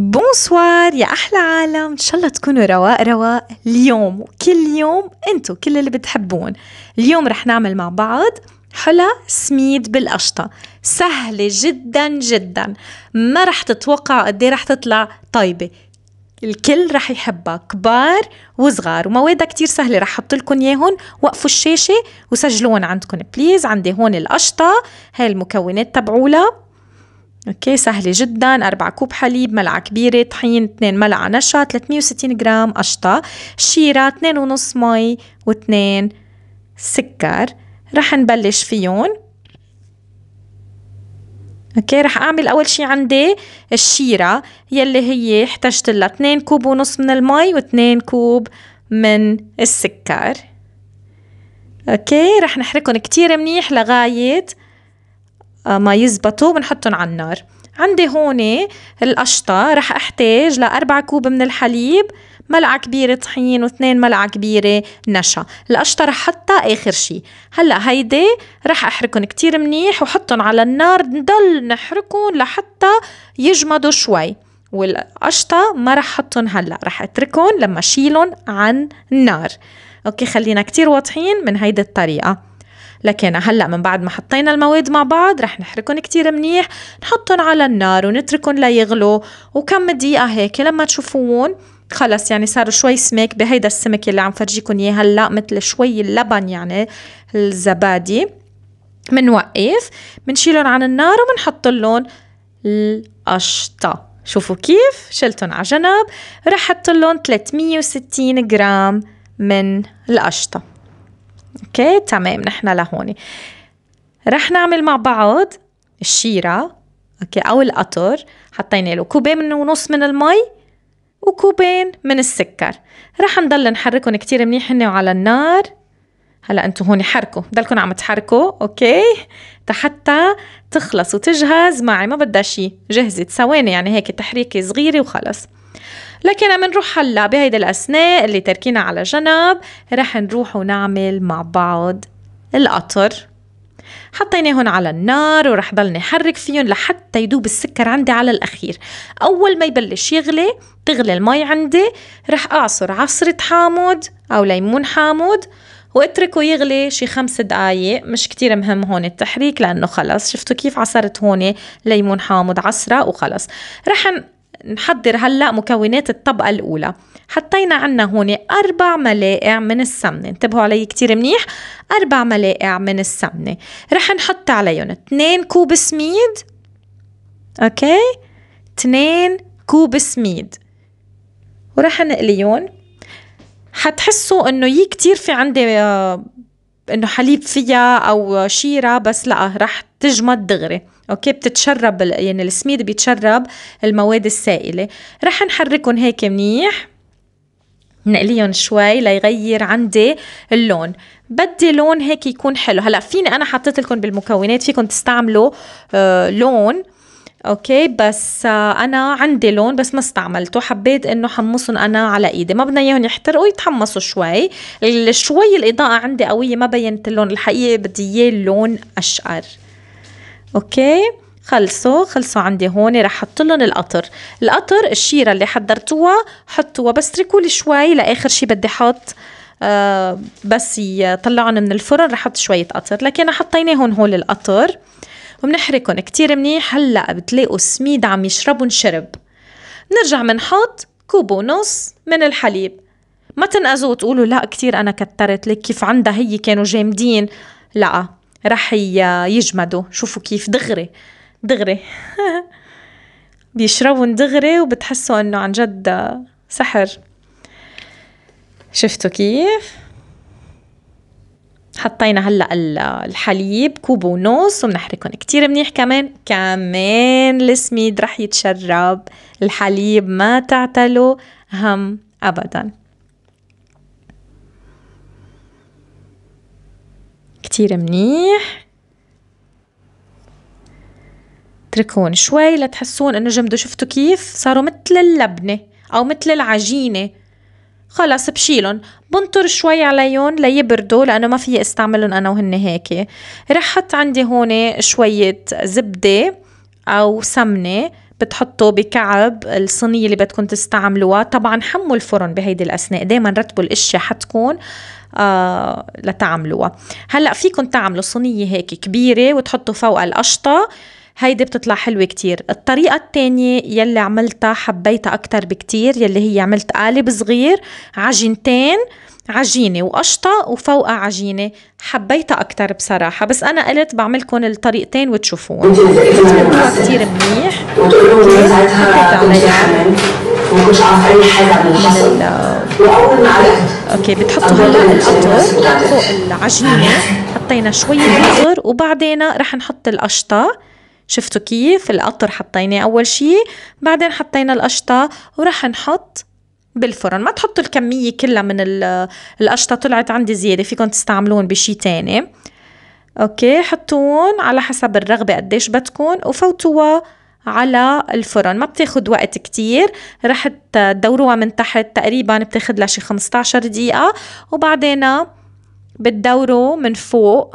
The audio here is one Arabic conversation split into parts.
بونسوار يا احلى عالم ان شاء الله تكونوا رواق رواق اليوم كل يوم انتو كل اللي بتحبون اليوم رح نعمل مع بعض حلا سميد بالقشطه سهله جدا جدا ما رح تتوقع قد إيه رح تطلع طيبه الكل رح يحبها كبار وصغار وموادها كتير سهلة رح حط لكم ياهن وقفوا الشاشة وسجلون عندكم بليز عندي هون القشطة هاي المكونات تبعولها اوكي سهلة جدا 4 كوب حليب ملعقة كبيرة طحين 2 ملعقة نشا 360 جرام قشطة شيرة 2.5 مي و2 سكر رح نبلش فيهم اوكي رح اعمل اول شي عندي الشيرة يلي هي احتجت لها 2 كوب ونص من المي و2 كوب من السكر اوكي رح نحركهم كتير منيح لغاية آه، ما يزبطوا بنحطهم على النار عندي هون القشطة رح احتاج لأربع كوب من الحليب ملعقة كبيرة طحين واثنين ملعقة كبيرة نشا القشطة رح حطها آخر شي هلأ هيدي رح أحركن كتير منيح وحطن على النار نضل نحركن لحتى يجمدوا شوي والقشطة ما رح حطهم هلأ رح أتركن لما شيلن عن النار أوكي خلينا كتير واضحين من هيدي الطريقة لكن هلا من بعد ما حطينا المواد مع بعض رح نحركهم كتير منيح نحطهم على النار ونتركهم ليغلوا وكم دقيقة هيك لما تشوفون خلص يعني صاروا شوي سمك بهيدا السمك اللي عم فرجيكم اياه هلا مثل شوي اللبن يعني الزبادي منوقف منشيلهم عن النار ومنحط لهم القشطة شوفوا كيف شلتهم على جنب رح حط لهم 360 جرام من القشطة اوكي تمام نحن لهون رح نعمل مع بعض الشيرة اوكي او القطر حطينا له كوبين ونص من المي وكوبين من السكر رح نضل نحركهم كتير منيح هن وعلى النار هلا انتم هون حركوا ضلكم عم تحركوا اوكي حتى تخلص وتجهز معي ما بدها شيء جهزت ثواني يعني هيك تحريكه صغيره وخلص لكن عم نروح هلا بهيدا الاثناء اللي تركينا على جنب رح نروح ونعمل مع بعض القطر حطيناهم على النار ورح ضلني حرك فيهم لحتى يدوب السكر عندي على الأخير أول ما يبلش يغلي تغلي المي عندي رح أعصر عصرة حامض أو ليمون حامض واتركه يغلي شي خمس دقايق مش كتير مهم هون التحريك لأنه خلص شفتوا كيف عصرت هون ليمون حامض عصرة وخلص رح نحضر هلا مكونات الطبقه الاولى حطينا عنا هون أربع ملاقع من السمنة انتبهوا علي كتير منيح أربع ملاقع من السمنة رح نحط عليهم اثنين كوب سميد أوكي اثنين كوب سميد ورح نقليهم حتحسوا انه يي كتير في عندي آه، انه حليب فيها او شيره بس لا رح تجمد دغري اوكي بتتشرب يعني السميد بيتشرب المواد السائله رح نحركهم هيك منيح نقليهم شوي ليغير عندي اللون بدي لون هيك يكون حلو هلا فيني انا حطيت لكم بالمكونات فيكم تستعملوا آه لون اوكي بس آه، انا عندي لون بس ما استعملته حبيت انه حمصهم انا على ايدي ما بدنا اياهم يحترقوا يتحمصوا شوي شوي الاضاءه عندي قويه ما بينت اللون الحقيقي بدي اياه لون اشقر اوكي خلصوا خلصوا عندي هون رح احط لهم القطر القطر الشيره اللي حضرتوها حطوها بس اتركوا لي شوي لاخر شي بدي احط آه بس يطلعهم من الفرن رح احط شويه قطر لكن حطيناهم هول القطر وبنحركن كتير منيح هلا بتلاقوا سميد عم يشربن شرب بنرجع بنحط كوب ونص من الحليب ما تنقزوا وتقولوا لا كتير انا كترت لك كيف عندها هي كانوا جامدين لا رح يجمدوا شوفوا كيف دغري دغري بيشربون دغري وبتحسوا انه عن جد سحر شفتوا كيف حطينا هلا الحليب كوب ونص وبنحركهم كتير منيح كمان كمان السميد رح يتشرب الحليب ما تعتلوا هم ابدا كتير منيح اتركون شوي لتحسون انه جمدوا شفتوا كيف صاروا مثل اللبنه او مثل العجينه خلص بشيلن بنطر شوي عليهم ليبردوا لانه ما في استعملهم انا وهن هيك رحت عندي هون شويه زبده او سمنه بتحطوا بكعب الصينية اللي بدكم تستعملوها طبعا حموا الفرن بهيدي الأثناء دايما رتبوا الأشياء حتكون آه لتعملوها هلأ فيكم تعملوا صينية هيك كبيرة وتحطوا فوق القشطة هيدي بتطلع حلوة كتير الطريقة التانية يلي عملتها حبيتها أكتر بكتير يلي هي عملت قالب صغير عجينتين عجينة وقشطة وفوقها عجينة حبيتها أكتر بصراحة بس أنا قلت بعملكم الطريقتين وتشوفون كتير منيح إيه؟ واول ما عرفت اوكي بتحطوا هلا القطر فوق العجينه حطينا شويه قطر وبعدين رح نحط القشطه شفتوا كيف القطر حطيناه أول شي بعدين حطينا القشطة ورح نحط بالفرن ما تحطوا الكمية كلها من القشطة طلعت عندي زيادة فيكم تستعملون بشي تاني اوكي حطوهم على حسب الرغبة قديش بدكم وفوتوها على الفرن ما بتاخد وقت كتير رح تدوروها من تحت تقريبا بتاخد لها شي 15 دقيقة وبعدين بتدوروا من فوق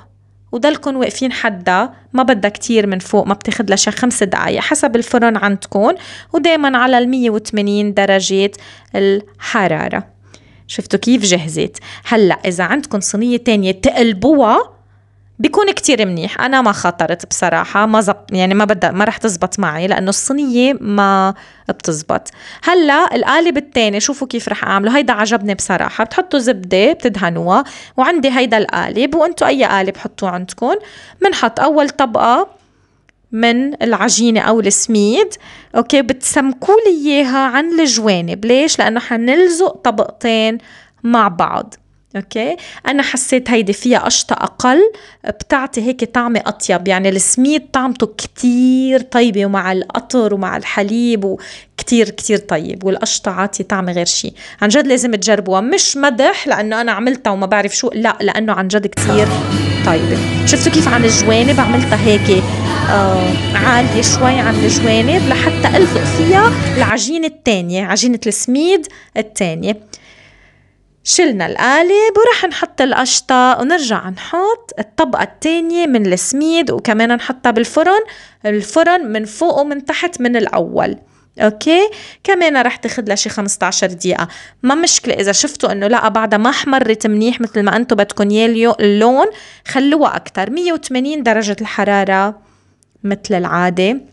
وضلكم واقفين حدها ما بدها كتير من فوق ما بتاخد لها خمس دقايق حسب الفرن عندكم ودائما على ال 180 درجة الحرارة شفتوا كيف جهزت هلا اذا عندكم صينيه تانية تقلبوها بيكون كتير منيح انا ما خاطرت بصراحه ما زب... يعني ما بدها ما رح تزبط معي لانه الصينيه ما بتزبط هلا القالب الثاني شوفوا كيف رح اعمله هيدا عجبني بصراحه بتحطوا زبده بتدهنوها وعندي هيدا القالب وانتم اي قالب حطوه عندكم بنحط اول طبقه من العجينة أو السميد أوكي بتسمكولي إياها عن الجوانب ليش؟ لأنه حنلزق طبقتين مع بعض اوكي انا حسيت هيدي فيها قشطه اقل بتعطي هيك طعمه اطيب يعني السميد طعمته كتير طيبه ومع القطر ومع الحليب وكتير كتير طيب والقشطه عاطي طعمه غير شيء عن جد لازم تجربوها مش مدح لانه انا عملتها وما بعرف شو لا لانه عن جد كتير طيبه شفتوا كيف عن الجوانب عملتها هيك آه عاليه شوي عن الجوانب لحتى الفق فيها العجينه الثانيه عجينه السميد الثانيه شلنا القالب وراح نحط القشطة ونرجع نحط الطبقة التانية من السميد وكمان نحطها بالفرن الفرن من فوق ومن تحت من الأول اوكي كمان رح تاخذ لها شي 15 دقيقة ما مشكلة إذا شفتوا إنه لا بعدها ما حمرت منيح مثل ما أنتم بدكم ياه اللون خلوها أكثر 180 درجة الحرارة مثل العادة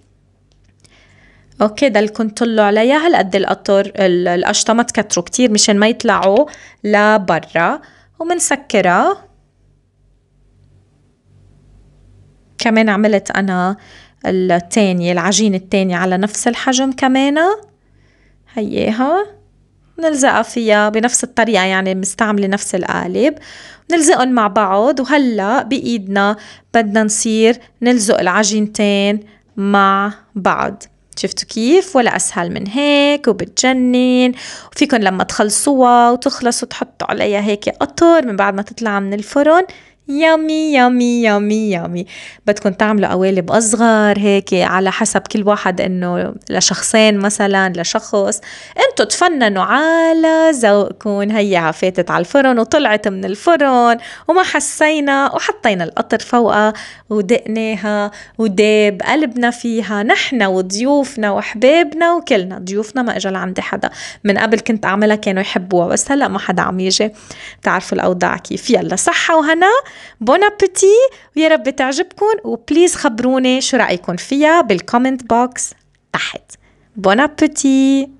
اوكي ده اللي كنت عليها هالقد القطر القشطه ما تكتروا كتير مشان ما يطلعوا لبرا ومنسكرها كمان عملت انا التانية العجينة التانية على نفس الحجم كمان هيها نلزقها فيها بنفس الطريقة يعني مستعملة نفس القالب نلزقهم مع بعض وهلأ بإيدنا بدنا نصير نلزق العجينتين مع بعض شفتوا كيف ولا أسهل من هيك وبتجنن وفيكن لما تخلصوها وتخلصوا تحطوا عليها هيك قطر من بعد ما تطلع من الفرن يامي يامي يامي يامي بدكم تعملوا قوالب اصغر هيك على حسب كل واحد انه لشخصين مثلا لشخص انتم تفننوا على ذوقكم هي فاتت على الفرن وطلعت من الفرن وما حسينا وحطينا القطر فوقها ودقناها وداب قلبنا فيها نحن وضيوفنا وحبابنا وكلنا ضيوفنا ما اجى لعندي حدا من قبل كنت اعملها كانوا يحبوها بس هلا ما حدا عم يجي بتعرفوا الاوضاع كيف يلا صحه وهنا بون ابيتي ويا رب تعجبكم وبليز خبروني شو رايكم فيها بالكومنت بوكس تحت بون ابيتي